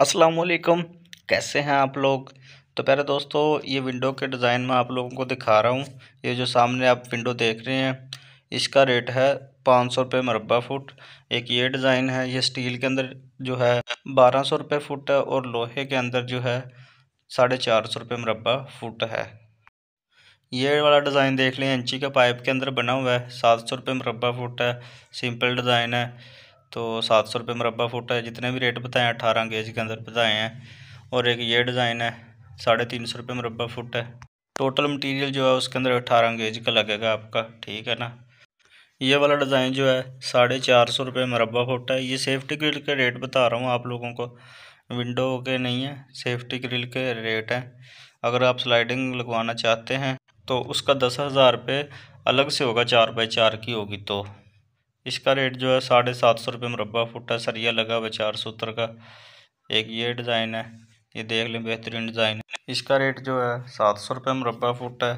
असलकम कैसे हैं आप लोग तो प्यारे दोस्तों ये विंडो के डिज़ाइन में आप लोगों को दिखा रहा हूँ ये जो सामने आप विंडो देख रहे हैं इसका रेट है पाँच सौ रुपये मरबा फुट एक ये डिज़ाइन है ये स्टील के अंदर जो है बारह सौ रुपये फुट है और लोहे के अंदर जो है साढ़े चार सौ रुपये मरबा फुट है ये वाला डिज़ाइन देख लें इंची के पाइप के अंदर बना हुआ है सात सौ रुपये मरबा फुट है सिंपल डिज़ाइन है तो सात सौ रुपये मुरबा फुट है जितने भी रेट हैं अठारह गेज के अंदर बताए हैं और एक ये डिज़ाइन है साढ़े तीन सौ रुपये मुरबा फुट है टोटल मटेरियल जो है उसके अंदर अठारह गेज का लगेगा आपका ठीक है ना ये वाला डिज़ाइन जो है साढ़े चार सौ रुपये मुरबा फुट है ये सेफ्टी ग्रिल के रेट बता रहा हूँ आप लोगों को विंडो के नहीं है सेफ्टी ग्रिल के रेट हैं अगर आप स्लाइडिंग लगवाना चाहते हैं तो उसका दस हज़ार रुपये अलग से होगा चार बाई चार की होगी तो इसका रेट जो है साढ़े सात सौ रुपये मुरबा फुट है सरिया लगा हुआ चार सूत्र का एक ये डिज़ाइन है ये देख लें बेहतरीन डिज़ाइन है इसका रेट जो है सात सौ रुपये मुरबा फुट है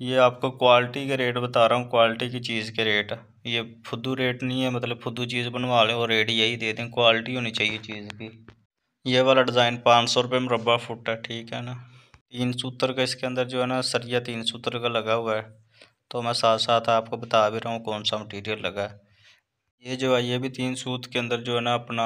ये आपको क्वालिटी के रेट बता रहा हूँ क्वालिटी की चीज़ के रेट ये फुदू रेट नहीं है मतलब फुद्दू चीज़ बनवा लें और रेट यही दे दें क्वालिटी होनी चाहिए चीज़ की ये वाला डिज़ाइन पाँच सौ रुपये मुरबा फुट है ठीक है ना तीन सूत्र का इसके अंदर जो है ना सरिया तीन सूत्र का लगा हुआ है तो मैं साथ साथ आपको बता भी रहा हूँ कौन सा मटीरियल लगा है ये जो है ये भी तीन सूत के अंदर जो है ना अपना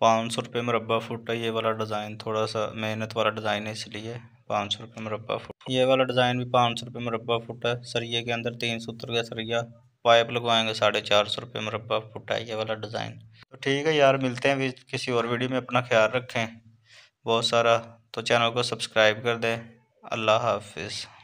पाँच सौ रुपये मरबा फुट है ये वाला डिज़ाइन थोड़ा सा मेहनत वाला डिज़ाइन है इसलिए पाँच सौ रुपये मरबा फुट ये वाला डिज़ाइन भी पाँच सौ रुपये मरबा फुट है सरिये के अंदर तीन सूत्र का सरिया पाइप लगवाएंगे साढ़े चार सौ रुपये मरबा फुट है ये वाला डिज़ाइन तो ठीक है यार मिलते हैं किसी और वीडियो में अपना ख्याल रखें बहुत सारा तो चैनल को सब्सक्राइब कर दें अल्लाह हाफिज़